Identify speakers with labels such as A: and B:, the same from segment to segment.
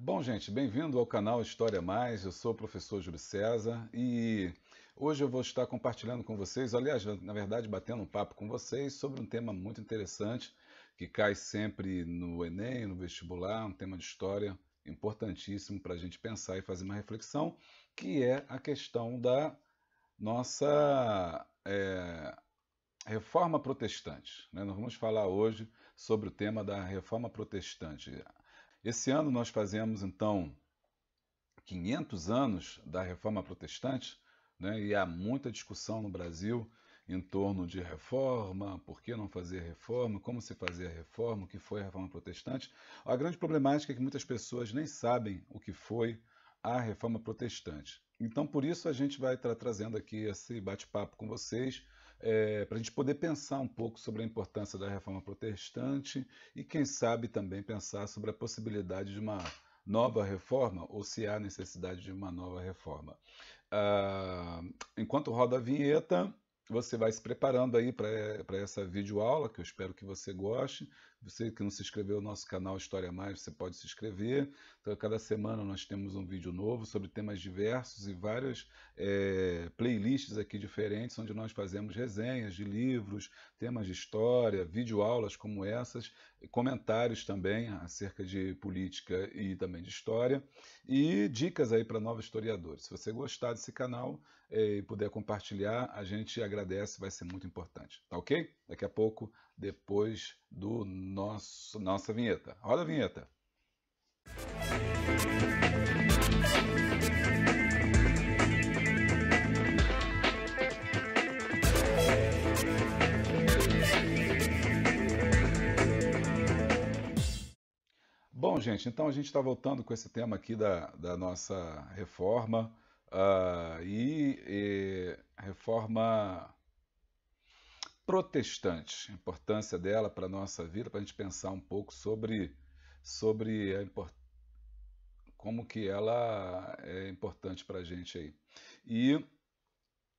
A: Bom, gente, bem-vindo ao canal História Mais. Eu sou o professor Júlio César e hoje eu vou estar compartilhando com vocês, aliás, na verdade, batendo um papo com vocês sobre um tema muito interessante que cai sempre no Enem, no vestibular, um tema de história importantíssimo para a gente pensar e fazer uma reflexão, que é a questão da nossa é, reforma protestante. Né? Nós vamos falar hoje sobre o tema da reforma protestante, esse ano nós fazemos, então, 500 anos da Reforma Protestante, né, e há muita discussão no Brasil em torno de reforma, por que não fazer reforma, como se fazia a reforma, o que foi a reforma protestante. A grande problemática é que muitas pessoas nem sabem o que foi a reforma protestante. Então, por isso, a gente vai estar trazendo aqui esse bate-papo com vocês é, eh, para a gente poder pensar um pouco sobre a importância da reforma protestante e, quem sabe, também pensar sobre a possibilidade de uma nova reforma ou se há necessidade de uma nova reforma. Ah, enquanto roda a vinheta você vai se preparando aí para essa videoaula, que eu espero que você goste. Você que não se inscreveu no nosso canal História Mais, você pode se inscrever. Então, cada semana nós temos um vídeo novo sobre temas diversos e várias é, playlists aqui diferentes, onde nós fazemos resenhas de livros, temas de história, videoaulas como essas, comentários também acerca de política e também de história, e dicas aí para novos historiadores. Se você gostar desse canal, é, e puder compartilhar, a gente agradece, vai ser muito importante, tá ok? Daqui a pouco, depois do nosso nossa vinheta. Roda a vinheta. Bom, gente, então a gente está voltando com esse tema aqui da, da nossa reforma Uh, e, e eh, reforma protestante, a importância dela para a nossa vida, para a gente pensar um pouco sobre, sobre a como que ela é importante para a gente aí. E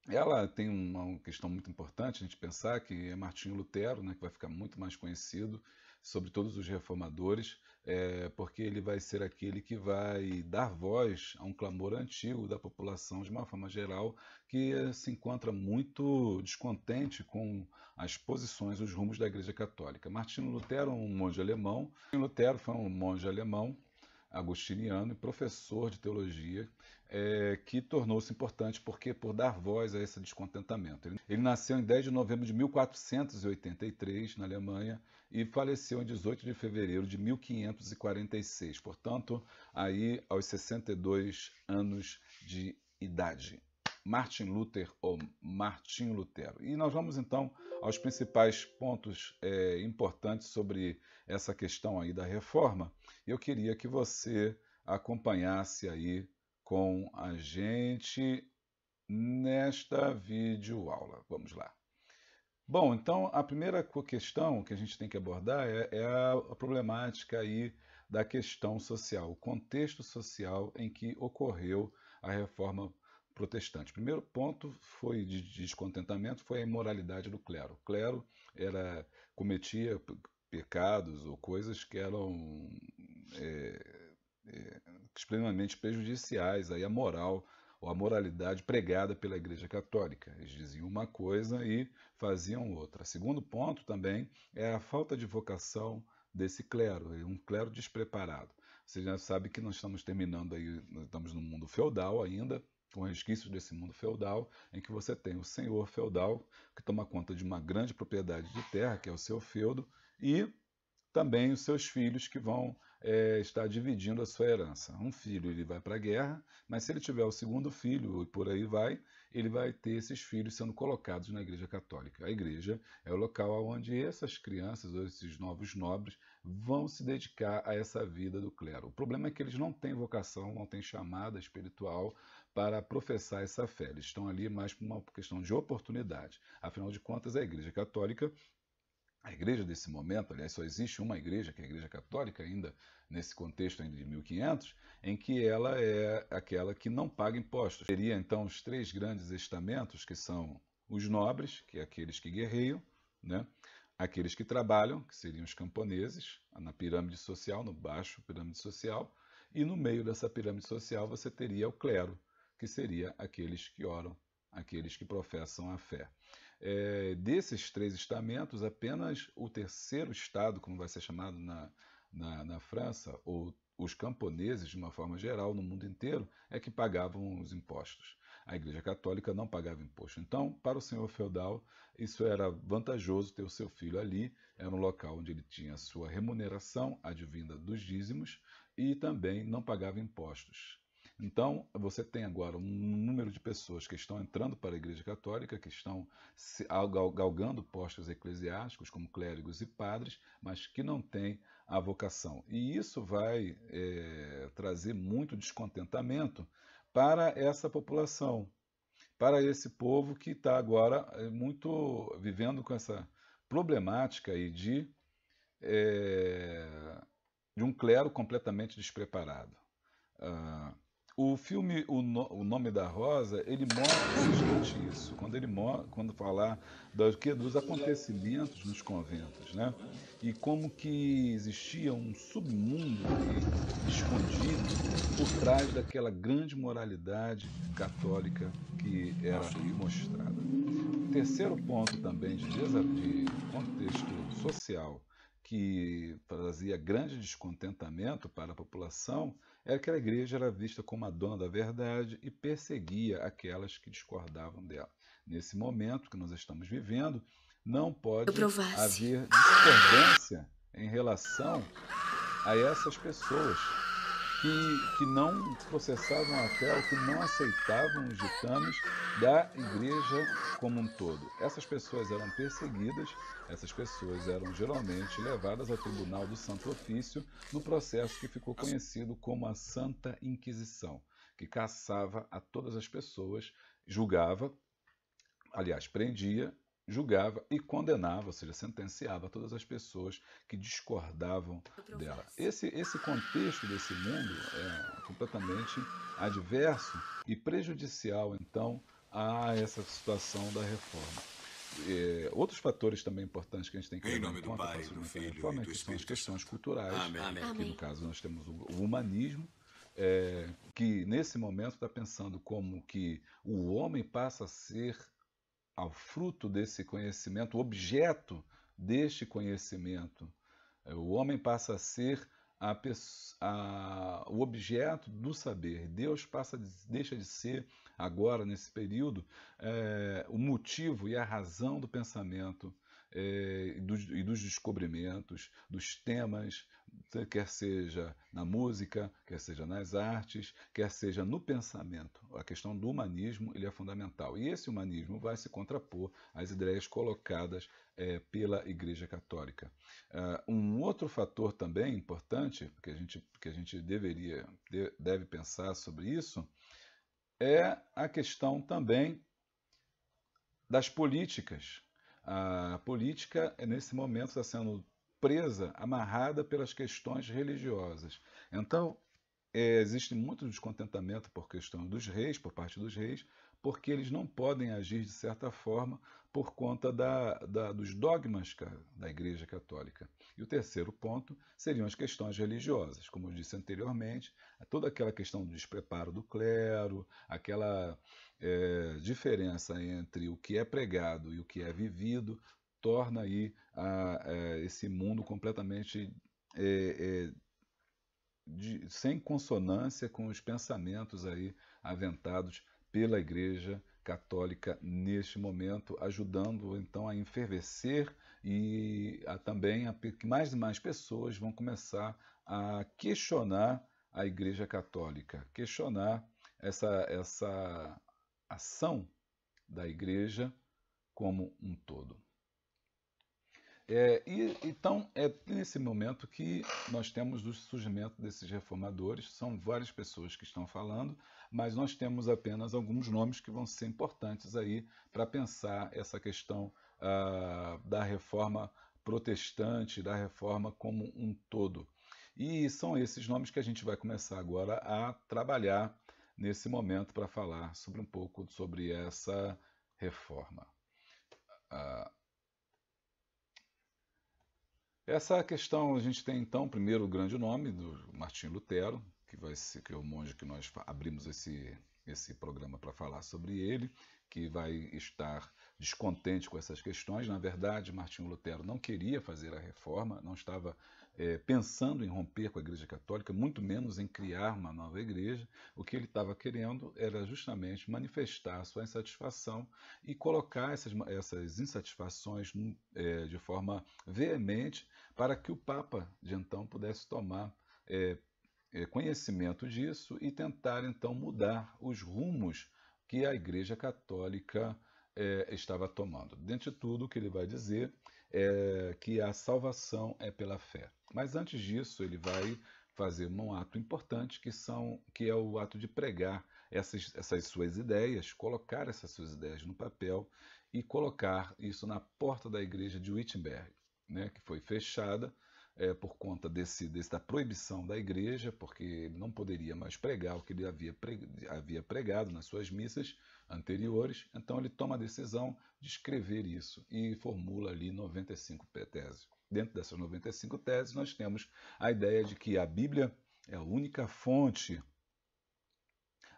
A: ela tem uma questão muito importante a gente pensar, que é Martinho Lutero, né, que vai ficar muito mais conhecido sobre todos os reformadores, é, porque ele vai ser aquele que vai dar voz a um clamor antigo da população, de uma forma geral, que se encontra muito descontente com as posições, os rumos da Igreja Católica. Martino Lutero, é um monge alemão, Martino Lutero foi um monge alemão agostiniano e professor de teologia, é, que tornou-se importante porque por dar voz a esse descontentamento. Ele, ele, nasceu em 10 de novembro de 1483 na Alemanha e faleceu em 18 de fevereiro de 1546, portanto, aí aos 62 anos de idade. Martin Luther ou Martim Lutero. E nós vamos então aos principais pontos é, importantes sobre essa questão aí da reforma. Eu queria que você acompanhasse aí com a gente nesta videoaula. Vamos lá. Bom, então a primeira questão que a gente tem que abordar é, é a problemática aí da questão social, o contexto social em que ocorreu a reforma Protestante. Primeiro ponto foi de descontentamento foi a imoralidade do clero. O clero era cometia pecados ou coisas que eram é, é, extremamente prejudiciais aí à moral ou à moralidade pregada pela Igreja Católica. Eles diziam uma coisa e faziam outra. Segundo ponto também é a falta de vocação desse clero, é um clero despreparado. Você já sabe que nós estamos terminando aí, estamos no mundo feudal ainda, com resquício desse mundo feudal, em que você tem o senhor feudal, que toma conta de uma grande propriedade de terra, que é o seu feudo, e também os seus filhos que vão é, estar dividindo a sua herança. Um filho ele vai para a guerra, mas se ele tiver o segundo filho e por aí vai, ele vai ter esses filhos sendo colocados na Igreja Católica. A Igreja é o local onde essas crianças ou esses novos nobres vão se dedicar a essa vida do clero. O problema é que eles não têm vocação, não têm chamada espiritual, para professar essa fé. Eles estão ali mais por uma questão de oportunidade. Afinal de contas, a Igreja Católica a igreja desse momento, aliás, só existe uma igreja, que é a Igreja Católica, ainda nesse contexto ainda de 1500, em que ela é aquela que não paga impostos. Teria então os três grandes estamentos, que são os nobres, que é aqueles que guerreiam, né? aqueles que trabalham, que seriam os camponeses, na pirâmide social, no baixo pirâmide social, e no meio dessa pirâmide social você teria o clero, que seria aqueles que oram, aqueles que professam a fé. É, desses três estamentos, apenas o terceiro estado, como vai ser chamado na, na, na França, ou os camponeses, de uma forma geral, no mundo inteiro, é que pagavam os impostos. A Igreja Católica não pagava imposto. Então, para o senhor feudal, isso era vantajoso ter o seu filho ali, era um local onde ele tinha sua remuneração advinda dos dízimos e também não pagava impostos. Então, você tem agora um número de pessoas que estão entrando para a Igreja Católica, que estão galgando postos eclesiásticos, como clérigos e padres, mas que não têm a vocação. E isso vai é, trazer muito descontentamento para essa população, para esse povo que está agora é, muito vivendo com essa problemática aí de, é, de um clero completamente despreparado. Ah, o filme o, no, o, Nome da Rosa, ele mostra justamente isso, quando ele quando falar do, que, dos acontecimentos nos conventos, né? E como que existia um submundo escondido por trás daquela grande moralidade católica que era mostrada. O terceiro ponto também de, de contexto social que trazia grande descontentamento para a população era que a igreja era vista como a dona da verdade e perseguia aquelas que discordavam dela. Nesse momento que nós estamos vivendo, não pode haver discordância em relação a essas pessoas que, que não processavam a fé ou que não aceitavam os ditames da igreja como um todo. Essas pessoas eram perseguidas, essas pessoas eram geralmente levadas ao tribunal do Santo Ofício no processo que ficou conhecido como a Santa Inquisição, que caçava a todas as pessoas, julgava aliás, prendia julgava e condenava, ou seja, sentenciava todas as pessoas que discordavam dela. Esse, esse contexto desse mundo é completamente adverso e prejudicial, então, a essa situação da reforma. É, outros fatores também importantes que a gente tem que em nome a conta, do Pai, do Filho reforma, e é do Espírito são as questões culturais, Amém. Né, no caso nós temos o humanismo, é, que nesse momento está pensando como que o homem passa a ser ao fruto desse conhecimento, o objeto deste conhecimento. É, o homem passa a ser a pessoa, a, o objeto do saber. Deus passa deixa de ser, agora, nesse período, é, o motivo e a razão do pensamento é, e, dos, e dos descobrimentos, dos temas, né, quer seja na música, quer seja nas artes, quer seja no pensamento. A questão do humanismo ele é fundamental. E esse humanismo vai se contrapor às ideias colocadas é, pela Igreja Católica. Uh, um outro fator também importante que a gente, que a gente deveria, deve pensar sobre isso é a questão também das políticas a política, nesse momento, está sendo presa, amarrada pelas questões religiosas. Então, é, existe muito descontentamento por questão dos reis, por parte dos reis, porque eles não podem agir de certa forma por conta da, da, dos dogmas da Igreja Católica. E o terceiro ponto seriam as questões religiosas. Como eu disse anteriormente, toda aquela questão do despreparo do clero, aquela é, diferença entre o que é pregado e o que é vivido, torna aí a, a é, esse mundo completamente. É, é, de, sem consonância com os pensamentos aí aventados pela Igreja Católica neste momento, ajudando então a enfervecer e a, também a que mais e mais pessoas vão começar a questionar a Igreja Católica, questionar essa, essa ação da Igreja como um todo. É, e, então é nesse momento que nós temos o surgimento desses reformadores. São várias pessoas que estão falando, mas nós temos apenas alguns nomes que vão ser importantes aí para pensar essa questão ah, da reforma protestante, da reforma como um todo. E são esses nomes que a gente vai começar agora a trabalhar nesse momento para falar sobre um pouco sobre essa reforma. Ah, essa questão a gente tem então primeiro o grande nome do Martin Lutero, que vai ser que é o monge que nós abrimos esse esse programa para falar sobre ele, que vai estar descontente com essas questões. Na verdade, Martinho Lutero não queria fazer a reforma, não estava é, pensando em romper com a Igreja Católica, muito menos em criar uma nova igreja. O que ele estava querendo era justamente manifestar sua insatisfação e colocar essas, essas insatisfações é, de forma veemente para que o Papa de então pudesse tomar é, é, conhecimento disso e tentar então mudar os rumos que a Igreja Católica é, estava tomando. Dentro de tudo, o que ele vai dizer é que a salvação é pela fé. Mas antes disso, ele vai fazer um ato importante que são que é o ato de pregar essas, essas suas ideias, colocar essas suas ideias no papel e colocar isso na porta da igreja de Wittenberg, né, que foi fechada é, por conta desse, desse, da proibição da igreja, porque ele não poderia mais pregar o que ele havia, pre, havia pregado nas suas missas anteriores. Então ele toma a decisão de escrever isso e formula ali 95 teses. Dentro dessas 95 teses, nós temos a ideia de que a Bíblia é a única fonte,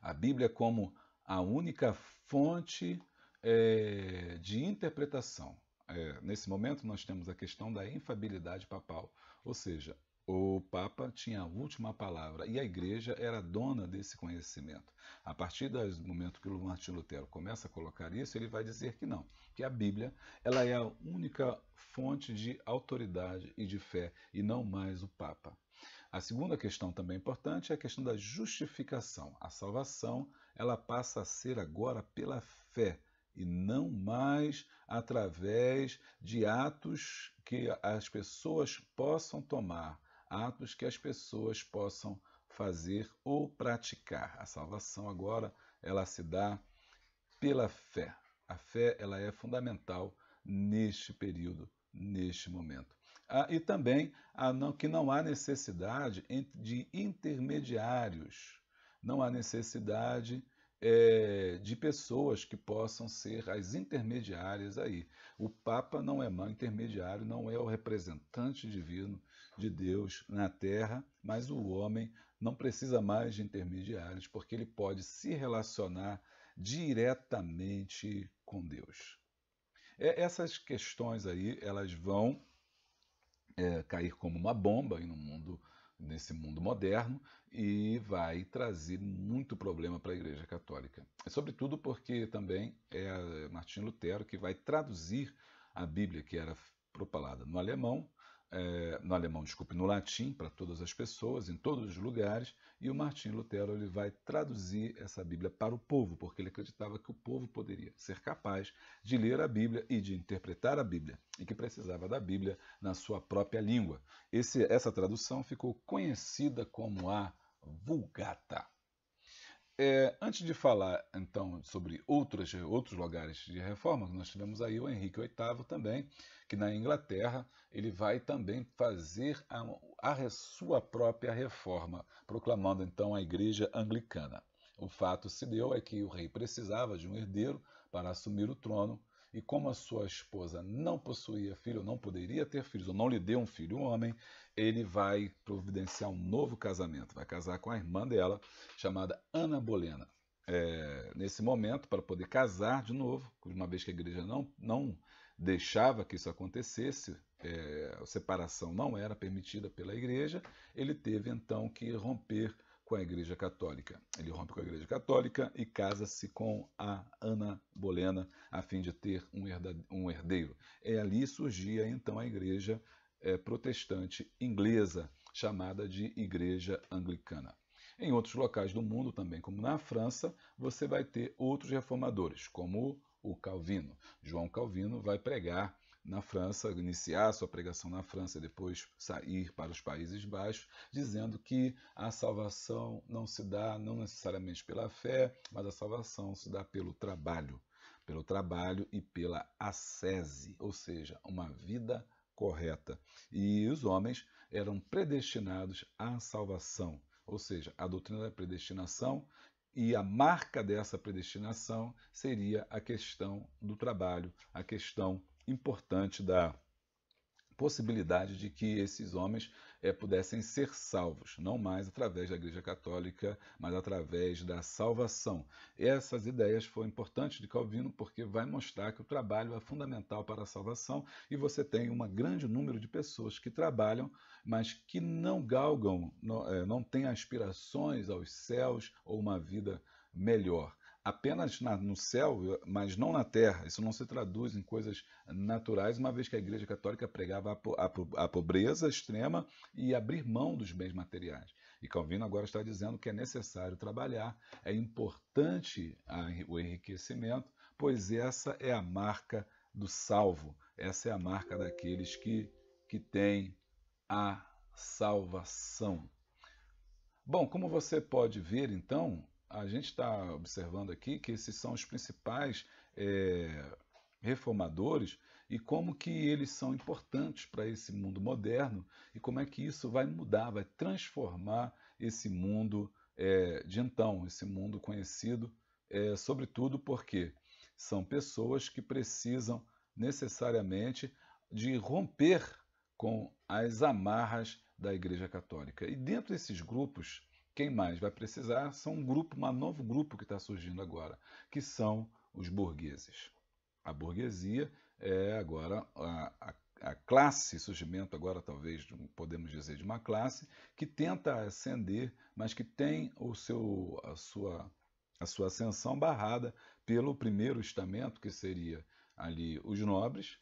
A: a Bíblia é como a única fonte é, de interpretação. É, nesse momento, nós temos a questão da infabilidade papal, ou seja, o Papa tinha a última palavra e a Igreja era dona desse conhecimento. A partir do momento que o Martin Lutero começa a colocar isso, ele vai dizer que não, que a Bíblia ela é a única fonte de autoridade e de fé e não mais o Papa. A segunda questão também importante é a questão da justificação. A salvação ela passa a ser agora pela fé e não mais através de atos que as pessoas possam tomar atos que as pessoas possam fazer ou praticar. A salvação agora ela se dá pela fé. A fé ela é fundamental neste período, neste momento. Ah, e também ah, não, que não há necessidade de intermediários, não há necessidade é, de pessoas que possam ser as intermediárias aí. O Papa não é mais intermediário, não é o representante divino de Deus na terra, mas o homem não precisa mais de intermediários, porque ele pode se relacionar diretamente com Deus. É, essas questões aí, elas vão é, cair como uma bomba no mundo nesse mundo moderno e vai trazer muito problema para a Igreja Católica. Sobretudo porque também é Martin Lutero que vai traduzir a Bíblia que era propalada no alemão é, no alemão, desculpe, no latim, para todas as pessoas, em todos os lugares, e o Martim Lutero ele vai traduzir essa Bíblia para o povo, porque ele acreditava que o povo poderia ser capaz de ler a Bíblia e de interpretar a Bíblia, e que precisava da Bíblia na sua própria língua. Esse, essa tradução ficou conhecida como a Vulgata. É, antes de falar, então, sobre outros outros lugares de reforma, nós tivemos aí o Henrique VIII também, que na Inglaterra ele vai também fazer a, a sua própria reforma, proclamando então a Igreja Anglicana. O fato se deu é que o rei precisava de um herdeiro para assumir o trono e como a sua esposa não possuía filho, não poderia ter filhos, ou não lhe deu um filho, um homem, ele vai providenciar um novo casamento. Vai casar com a irmã dela, chamada Ana Bolena. É, nesse momento, para poder casar de novo, uma vez que a igreja não, não deixava que isso acontecesse, é, a separação não era permitida pela igreja, ele teve então que romper com a Igreja Católica. Ele rompe com a Igreja Católica e casa-se com a Ana Bolena, a fim de ter um herdeiro. É ali surgia então a Igreja é, Protestante Inglesa, chamada de Igreja Anglicana. Em outros locais do mundo também, como na França, você vai ter outros reformadores, como o Calvino. João Calvino vai pregar na França, iniciar sua pregação na França e depois sair para os Países Baixos, dizendo que a salvação não se dá não necessariamente pela fé, mas a salvação se dá pelo trabalho, pelo trabalho e pela ascese, ou seja, uma vida correta. E os homens eram predestinados à salvação, ou seja, a doutrina da predestinação e a marca dessa predestinação seria a questão do trabalho, a questão importante da possibilidade de que esses homens é, pudessem ser salvos, não mais através da Igreja Católica, mas através da salvação. Essas ideias foram importantes de Calvino porque vai mostrar que o trabalho é fundamental para a salvação e você tem um grande número de pessoas que trabalham, mas que não galgam, não, é, não têm aspirações aos céus ou uma vida melhor apenas na, no céu, mas não na terra. Isso não se traduz em coisas naturais, uma vez que a Igreja Católica pregava a, a, a pobreza extrema e abrir mão dos bens materiais. E Calvino agora está dizendo que é necessário trabalhar, é importante a, o enriquecimento, pois essa é a marca do salvo, essa é a marca daqueles que, que têm a salvação. Bom, como você pode ver, então, a gente está observando aqui que esses são os principais é, reformadores e como que eles são importantes para esse mundo moderno e como é que isso vai mudar, vai transformar esse mundo é, de então, esse mundo conhecido, é, sobretudo porque são pessoas que precisam necessariamente de romper com as amarras da Igreja Católica. E dentro desses grupos quem mais vai precisar são um grupo, um novo grupo que está surgindo agora, que são os burgueses. A burguesia é agora a, a, a classe, surgimento agora talvez podemos dizer de uma classe, que tenta ascender, mas que tem o seu, a, sua, a sua ascensão barrada pelo primeiro estamento, que seria ali os nobres,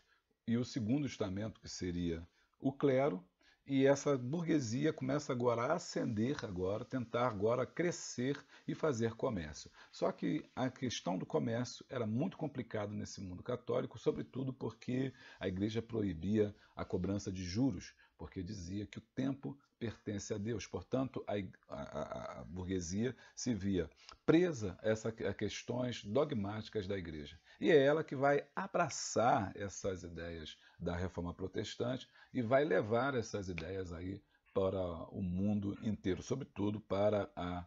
A: e o segundo estamento, que seria o clero, e essa burguesia começa agora a ascender, agora, tentar agora crescer e fazer comércio. Só que a questão do comércio era muito complicada nesse mundo católico, sobretudo porque a igreja proibia a cobrança de juros, porque dizia que o tempo pertence a Deus. Portanto, a, a, a burguesia se via presa a, essa, a questões dogmáticas da igreja. E é ela que vai abraçar essas ideias da reforma protestante e vai levar essas ideias aí para o mundo inteiro, sobretudo para a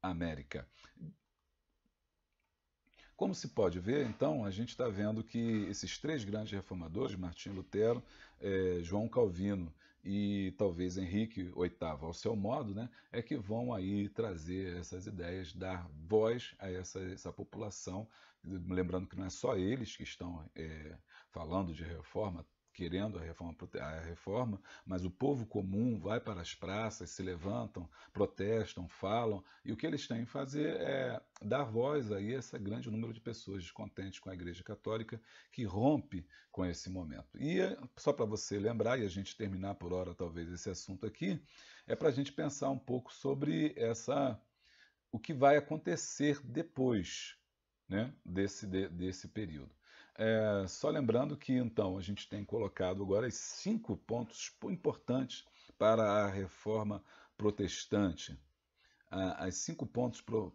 A: América. Como se pode ver, então, a gente está vendo que esses três grandes reformadores, Martinho Lutero, eh, João Calvino e talvez Henrique VIII, ao seu modo, né, é que vão aí trazer essas ideias, dar voz a essa, essa população, lembrando que não é só eles que estão é, falando de reforma, querendo a reforma, a reforma, mas o povo comum vai para as praças, se levantam, protestam, falam, e o que eles têm que fazer é dar voz a esse grande número de pessoas descontentes com a Igreja Católica que rompe com esse momento. E só para você lembrar, e a gente terminar por hora talvez esse assunto aqui, é para a gente pensar um pouco sobre essa o que vai acontecer depois né, desse, de, desse período. É, só lembrando que então a gente tem colocado agora os cinco pontos importantes para a reforma protestante. Ah, as cinco pontos pro,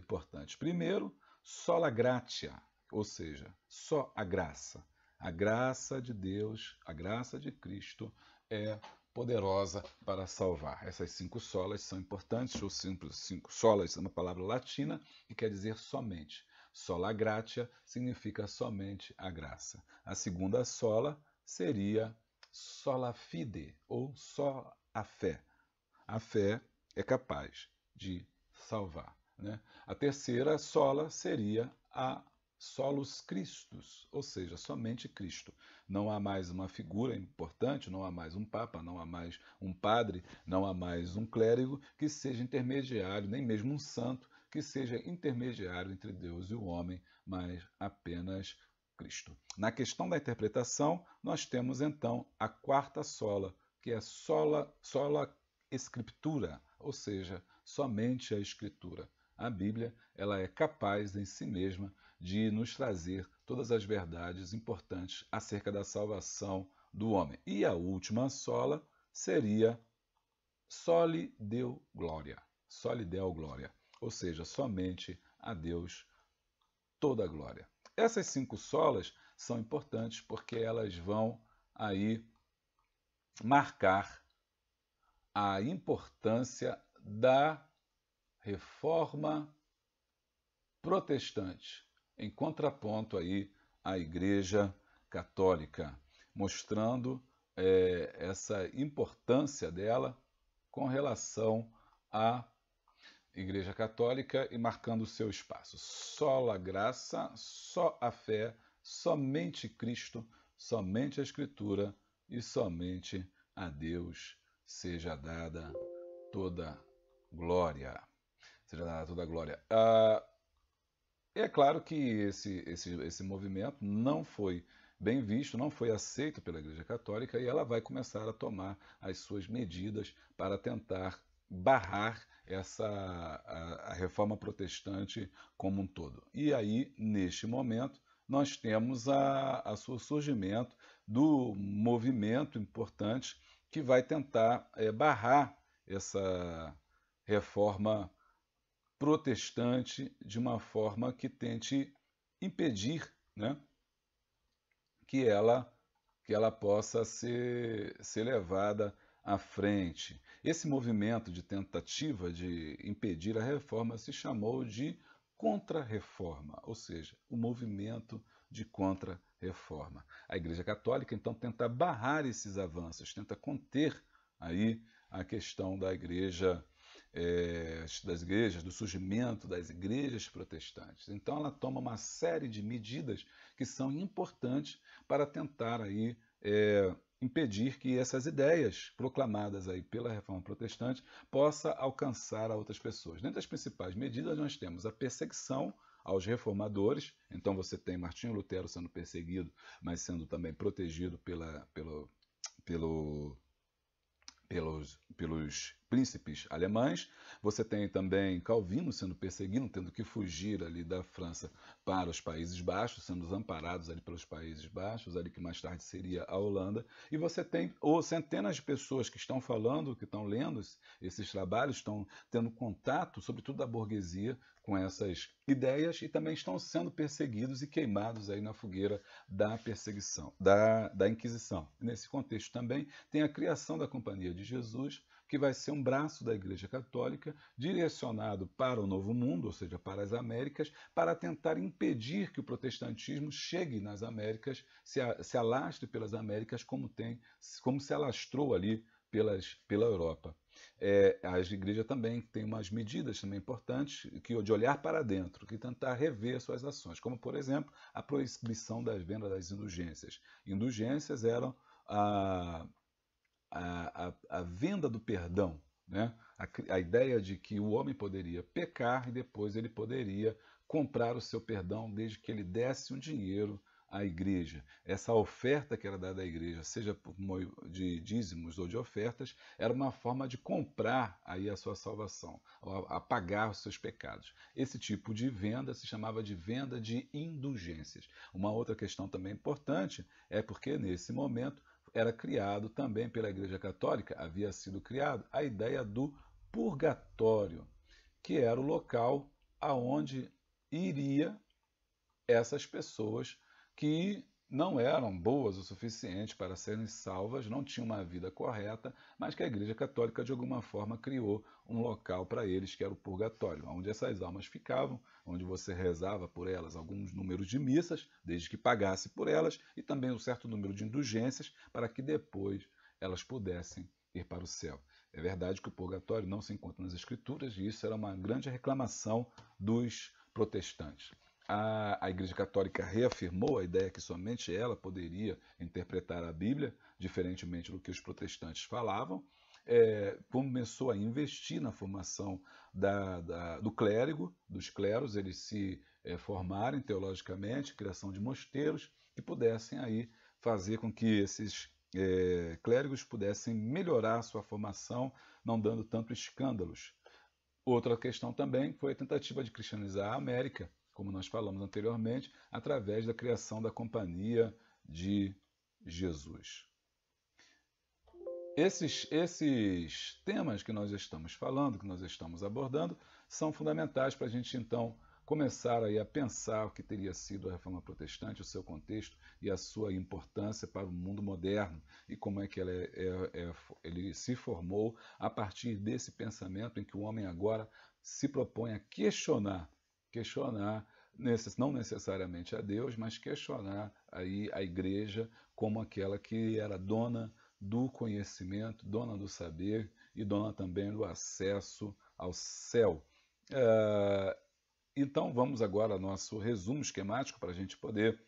A: importantes. Primeiro, sola gratia, ou seja, só a graça. A graça de Deus, a graça de Cristo é poderosa para salvar. Essas cinco solas são importantes, ou simples, cinco solas é uma palavra latina que quer dizer somente. Sola gratia significa somente a graça. A segunda sola seria sola fide, ou só a fé. A fé é capaz de salvar. Né? A terceira sola seria a solos Christus, ou seja, somente Cristo. Não há mais uma figura importante, não há mais um papa, não há mais um padre, não há mais um clérigo que seja intermediário, nem mesmo um santo que seja intermediário entre Deus e o homem, mas apenas Cristo. Na questão da interpretação, nós temos então a quarta sola, que é sola, sola escritura, ou seja, somente a escritura. A Bíblia, ela é capaz em si mesma de nos trazer todas as verdades importantes acerca da salvação do homem. E a última sola seria soli deu glória. Soli deu glória ou seja, somente a Deus toda a glória. Essas cinco solas são importantes porque elas vão aí marcar a importância da reforma protestante, em contraponto aí à Igreja Católica, mostrando é, essa importância dela com relação à Igreja Católica e marcando o seu espaço. Só a graça, só a fé, somente Cristo, somente a Escritura e somente a Deus seja dada toda glória. Seja dada toda glória. Ah, é claro que esse, esse, esse movimento não foi bem visto, não foi aceito pela Igreja Católica e ela vai começar a tomar as suas medidas para tentar barrar essa a, a reforma protestante como um todo. E aí, neste momento, nós temos a, a seu surgimento do movimento importante que vai tentar é, barrar essa reforma protestante de uma forma que tente impedir né, que ela que ela possa ser, ser levada à frente. Esse movimento de tentativa de impedir a reforma se chamou de contra-reforma, ou seja, o movimento de contra-reforma. A Igreja Católica então tenta barrar esses avanços, tenta conter aí a questão da igreja é, das igrejas, do surgimento das igrejas protestantes. Então ela toma uma série de medidas que são importantes para tentar aí é, impedir que essas ideias proclamadas aí pela reforma protestante possa alcançar a outras pessoas. Dentre as principais medidas nós temos a perseguição aos reformadores, então você tem Martinho Lutero sendo perseguido, mas sendo também protegido pela, pelo, pelo, pelos, pelos príncipes alemães. Você tem também Calvino sendo perseguido, tendo que fugir ali da França para os Países Baixos, sendo desamparados ali pelos Países Baixos, ali que mais tarde seria a Holanda. E você tem ou centenas de pessoas que estão falando, que estão lendo esses trabalhos, estão tendo contato, sobretudo da burguesia, com essas ideias e também estão sendo perseguidos e queimados aí na fogueira da perseguição, da, da Inquisição. Nesse contexto também tem a criação da Companhia de Jesus, que vai ser um braço da Igreja Católica direcionado para o Novo Mundo, ou seja, para as Américas, para tentar impedir que o protestantismo chegue nas Américas, se, a, se alastre pelas Américas como tem, como se alastrou ali pelas, pela Europa. É, Igreja também tem umas medidas também importantes que de olhar para dentro, que tentar rever suas ações, como por exemplo a proibição das vendas das indulgências. Indulgências eram a, a, a venda do perdão, né? A, a, ideia de que o homem poderia pecar e depois ele poderia comprar o seu perdão desde que ele desse um dinheiro à igreja. Essa oferta que era dada à igreja, seja de dízimos ou de ofertas, era uma forma de comprar aí a sua salvação, apagar os seus pecados. Esse tipo de venda se chamava de venda de indulgências. Uma outra questão também importante é porque nesse momento era criado também pela Igreja Católica, havia sido criado a ideia do purgatório, que era o local aonde iria essas pessoas que não eram boas o suficiente para serem salvas, não tinham uma vida correta, mas que a Igreja Católica de alguma forma criou um local para eles que era o purgatório, onde essas almas ficavam, onde você rezava por elas alguns números de missas, desde que pagasse por elas, e também um certo número de indulgências para que depois elas pudessem ir para o céu. É verdade que o purgatório não se encontra nas Escrituras e isso era uma grande reclamação dos protestantes a, a Igreja Católica reafirmou a ideia que somente ela poderia interpretar a Bíblia, diferentemente do que os protestantes falavam. É, começou a investir na formação da, da, do clérigo, dos cleros, eles se é, formarem teologicamente, criação de mosteiros, que pudessem aí fazer com que esses é, clérigos pudessem melhorar sua formação, não dando tanto escândalos. Outra questão também foi a tentativa de cristianizar a América, como nós falamos anteriormente, através da criação da Companhia de Jesus. Esses, esses temas que nós estamos falando, que nós estamos abordando, são fundamentais para a gente então começar aí a pensar o que teria sido a reforma protestante, o seu contexto e a sua importância para o mundo moderno e como é que ela é, é, é, ele se formou a partir desse pensamento em que o homem agora se propõe a questionar questionar não necessariamente a Deus, mas questionar aí a igreja como aquela que era dona do conhecimento, dona do saber e dona também do acesso ao céu. É, então vamos agora ao nosso resumo esquemático para a gente poder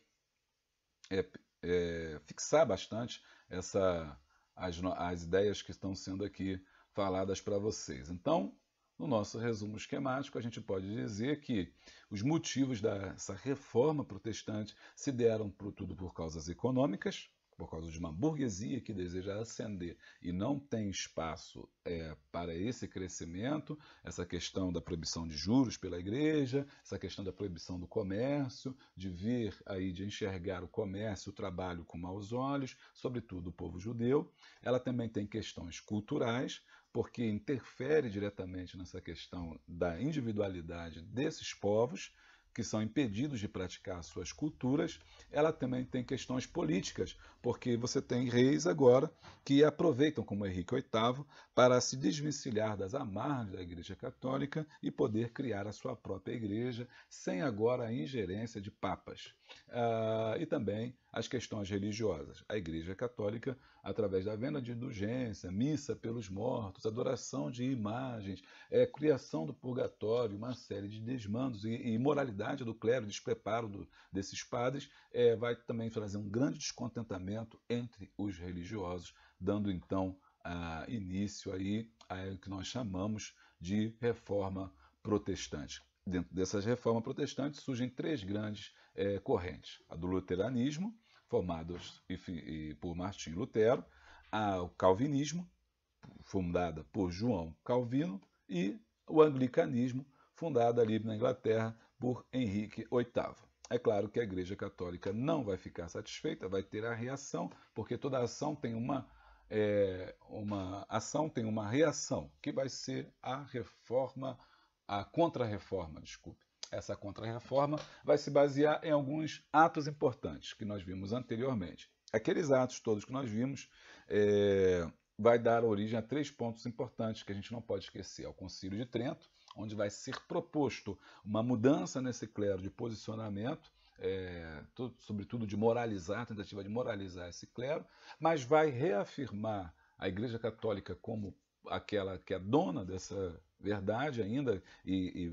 A: é, é, fixar bastante essa, as, as ideias que estão sendo aqui faladas para vocês. Então, no nosso resumo esquemático, a gente pode dizer que os motivos dessa reforma protestante se deram por tudo por causas econômicas, por causa de uma burguesia que deseja ascender e não tem espaço é, para esse crescimento, essa questão da proibição de juros pela igreja, essa questão da proibição do comércio, de vir aí, de enxergar o comércio, o trabalho com maus olhos, sobretudo o povo judeu. Ela também tem questões culturais, porque interfere diretamente nessa questão da individualidade desses povos que são impedidos de praticar suas culturas, ela também tem questões políticas, porque você tem reis agora que aproveitam, como Henrique VIII, para se desvencilhar das amarras da Igreja Católica e poder criar a sua própria igreja, sem agora a ingerência de papas uh, e também as questões religiosas. A Igreja Católica, através da venda de indulgência, missa pelos mortos, adoração de imagens, é, criação do purgatório, uma série de desmandos e, e imoralidade do clero, despreparo do, desses padres, é, vai também trazer um grande descontentamento entre os religiosos, dando então uh, início aí a que nós chamamos de reforma protestante. Dentro dessas reformas protestantes surgem três grandes é, correntes: a do luteranismo, formada por Martim Lutero, a, o calvinismo, fundada por João Calvino, e o anglicanismo, fundada ali na Inglaterra por Henrique VIII. É claro que a Igreja Católica não vai ficar satisfeita, vai ter a reação, porque toda ação tem uma, é, uma ação tem uma reação, que vai ser a reforma a contrarreforma, desculpe. Essa contrarreforma vai se basear em alguns atos importantes que nós vimos anteriormente. Aqueles atos todos que nós vimos é, vai dar origem a três pontos importantes que a gente não pode esquecer: ao é Concílio de Trento, onde vai ser proposto uma mudança nesse clero de posicionamento é, tudo, sobretudo de moralizar, tentativa de moralizar esse clero, mas vai reafirmar a Igreja Católica como aquela que é dona dessa verdade ainda e, e,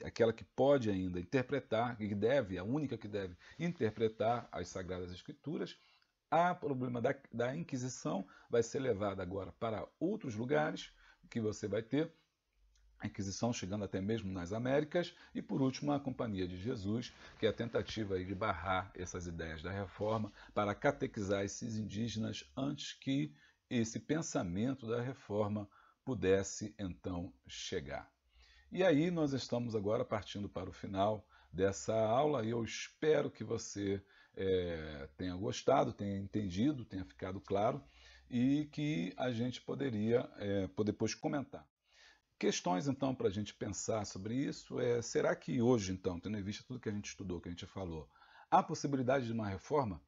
A: e, aquela que pode ainda interpretar, que deve, a única que deve interpretar as Sagradas Escrituras, a problema da, da Inquisição vai ser levada agora para outros lugares que você vai ter a Inquisição chegando até mesmo nas Américas, e por último a Companhia de Jesus, que é a tentativa de barrar essas ideias da reforma para catequizar esses indígenas antes que esse pensamento da reforma pudesse então chegar. E aí nós estamos agora partindo para o final dessa aula e eu espero que você é, tenha gostado, tenha entendido, tenha ficado claro e que a gente poderia é, depois comentar. Questões então para a gente pensar sobre isso é: será que hoje, então, tendo em vista tudo que a gente estudou, que a gente falou, há possibilidade de uma reforma?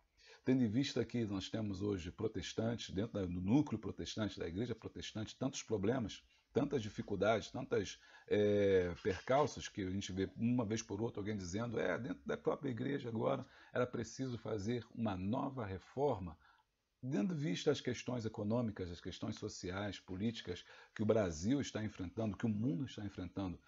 A: Tendo em vista que nós temos hoje protestantes, dentro do núcleo protestante, da igreja protestante, tantos problemas, tantas dificuldades, tantas é, percalços que a gente vê uma vez por outra alguém dizendo, é, dentro da própria igreja agora era preciso fazer uma nova reforma, dando vista as questões econômicas, as questões sociais, políticas que o Brasil está enfrentando, que o mundo está enfrentando,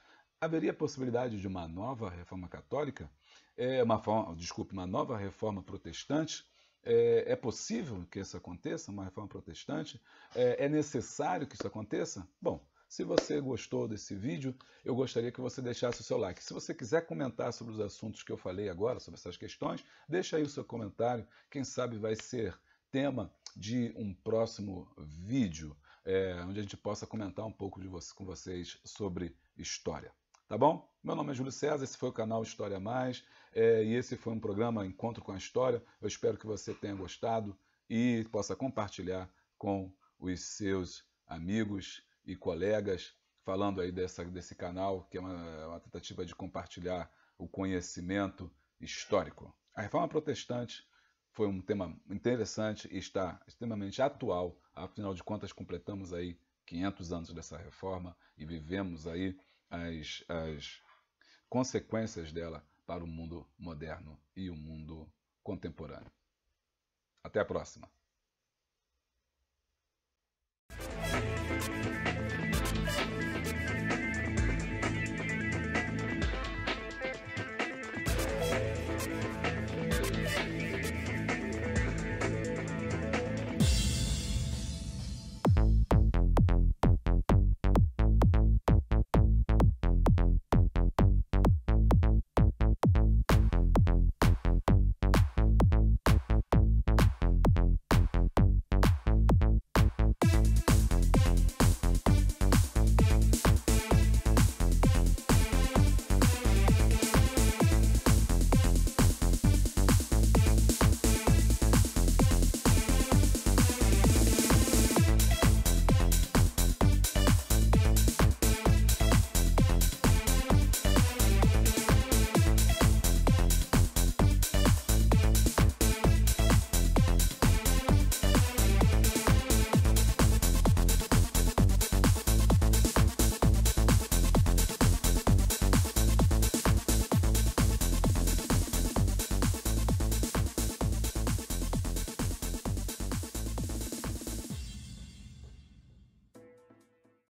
A: haveria a possibilidade de uma nova reforma católica, é, uma, desculpe, uma nova reforma protestante, é, é, possível que isso aconteça, uma reforma protestante? É, é, necessário que isso aconteça? Bom, se você gostou desse vídeo, eu gostaria que você deixasse o seu like. Se você quiser comentar sobre os assuntos que eu falei agora, sobre essas questões, deixa aí o seu comentário. Quem sabe vai ser tema de um próximo vídeo, é, onde a gente possa comentar um pouco de você, com vocês sobre história. Tá bom? Meu nome é Júlio César, esse foi o canal História Mais é, e esse foi um programa Encontro com a História. Eu espero que você tenha gostado e possa compartilhar com os seus amigos e colegas, falando aí dessa, desse canal, que é uma, uma tentativa de compartilhar o conhecimento histórico. A reforma protestante foi um tema interessante e está extremamente atual, afinal de contas, completamos aí 500 anos dessa reforma e vivemos aí as, as consequências dela para o mundo moderno e o mundo contemporâneo. Até a próxima!